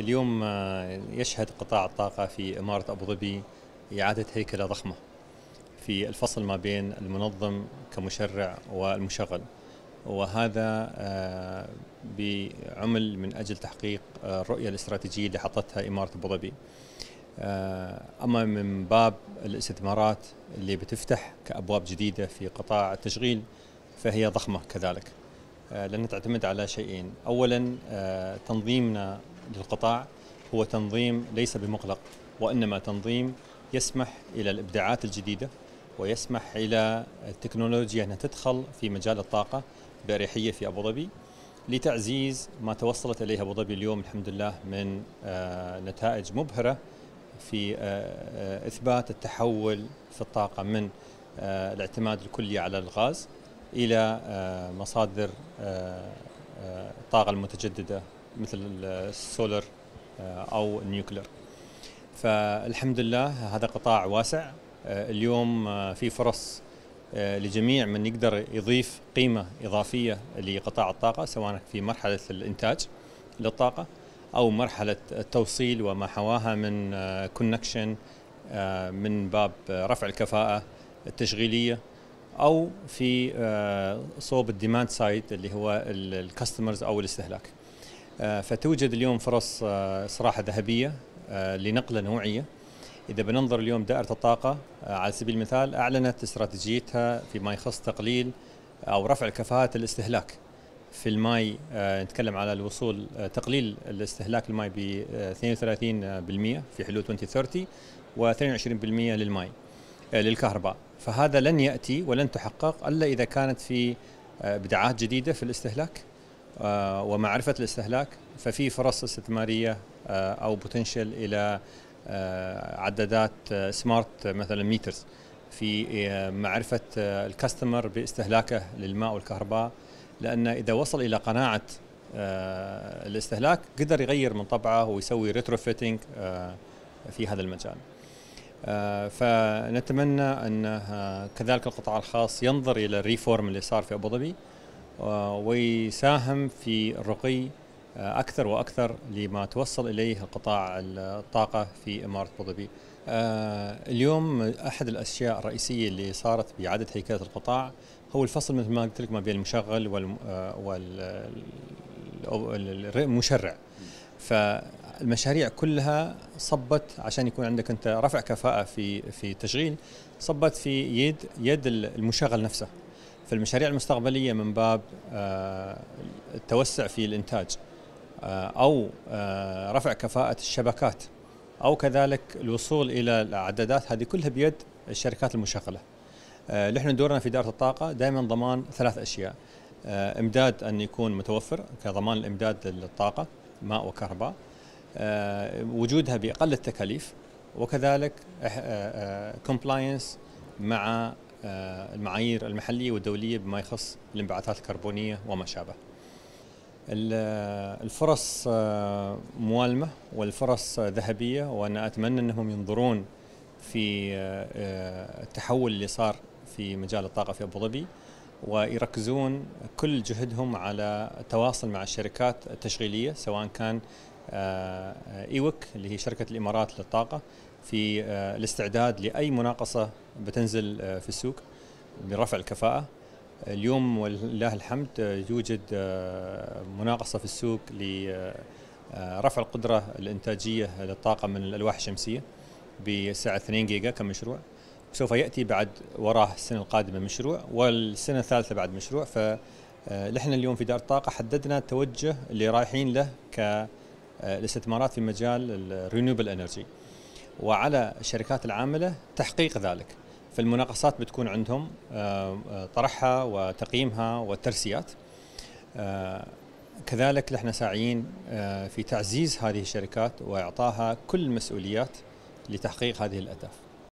اليوم آه، يشهد قطاع الطاقة في إمارة أبو ظبي إعادة هيكلة ضخمة في الفصل ما بين المنظم كمشرع والمشغل وهذا آه، بعمل من أجل تحقيق آه، الرؤية الاستراتيجية اللي حطتها إمارة أبو ظبي أما من باب الاستثمارات اللي بتفتح كأبواب جديدة في قطاع التشغيل فهي ضخمة كذلك لأنها تعتمد على شيئين أولا تنظيمنا للقطاع هو تنظيم ليس بمغلق وإنما تنظيم يسمح إلى الإبداعات الجديدة ويسمح إلى التكنولوجيا أنها تدخل في مجال الطاقة بأريحية في أبو ظبي لتعزيز ما توصلت إليه أبو ظبي اليوم الحمد لله من آه، نتائج مبهرة في آه، آه، إثبات التحول في الطاقة من الاعتماد الكلي على الغاز إلى مصادر الطاقة المتجددة مثل السولر آه، او النيوكلير فالحمد لله هذا قطاع واسع آه، اليوم آه، في فرص لجميع من يقدر يضيف قيمه اضافيه لقطاع الطاقه سواء في مرحله الانتاج للطاقه او مرحله التوصيل وما حواها من كونكشن من باب رفع الكفاءه التشغيليه او في صوب الديماند سايد اللي هو الكاستمرز او الاستهلاك. آه، فتوجد اليوم فرص آه، صراحة ذهبية آه، لنقلة نوعية إذا بننظر اليوم دائرة الطاقة على سبيل المثال أعلنت استراتيجيتها فيما يخص تقليل أو رفع الكفاءات الاستهلاك في الماي نتكلم على الوصول تقليل الاستهلاك الماي ب 32% في حلول 2030 و22% للماي للكهرباء فهذا لن يأتي ولن تحقق إلا إذا كانت في ابداعات جديدة في الاستهلاك آه، ومعرفة الاستهلاك ففي فرص استثمارية آه، أو بوتنشل إلى آه، عدادات سمارت مثلا ميترز في معرفة الكاستمر باستهلاكه للماء والكهرباء لأن إذا وصل إلى قناعة الاستهلاك قدر يغير من طبعه ويسوي ريتروفيتنج في هذا المجال فنتمنى أن كذلك القطاع الخاص ينظر إلى الريفورم اللي صار في أبو ظبي ويساهم في الرقي آه، اكثر واكثر لما توصل اليه قطاع الطاقه في اماره ابو ظبي. آه، اليوم احد الاشياء الرئيسيه اللي صارت باعاده هيكله القطاع هو الفصل مثل ما قلت لك ما بين المشغل والمشرع. آه، فالمشاريع كلها صبت عشان يكون عندك انت رفع كفاءه في في التشغيل صبت في يد يد المشغل نفسه. فالمشاريع المستقبلية من باب آه، التوسع في الإنتاج آه، أو آه، رفع كفاءة الشبكات أو كذلك الوصول إلى الأعدادات هذه كلها بيد الشركات المشغلة نحن دورنا في إدارة الطاقة دائما ضمان ثلاث أشياء إمداد أن يكون متوفر كضمان الإمداد للطاقة ماء وكهرباء وجودها بأقل التكاليف وكذلك كومبلاينس مع آه، المعايير المحلية والدولية بما يخص الانبعاثات الكربونية وما شابه آه، الفرص آه، موالمة والفرص ذهبية وأنا أتمنى أنهم ينظرون في التحول اللي صار في مجال الطاقة في أبو ظبي ويركزون كل جهدهم على التواصل مع الشركات التشغيلية سواء كان ايوك اللي هي شركة الإمارات للطاقة في آه، الاستعداد لاي مناقصه بتنزل آه، في السوق برفع الكفاءه اليوم ولله الحمد آه، يوجد مناقصه في السوق لرفع القدره الانتاجيه للطاقه من الالواح الشمسيه بسعه 2 جيجا كمشروع سوف ياتي بعد وراه السنه القادمه مشروع والسنه الثالثه بعد مشروع ف نحن اليوم في دار الطاقه حددنا التوجه اللي رايحين له كالاستثمارات في مجال الرينيوبل انرجي وعلى الشركات العاملة تحقيق ذلك فالمناقصات بتكون عندهم آه، آه، طرحها وتقييمها والترسيات آه، كذلك نحن ساعيين في تعزيز هذه الشركات وإعطاها كل المسؤوليات لتحقيق هذه الأهداف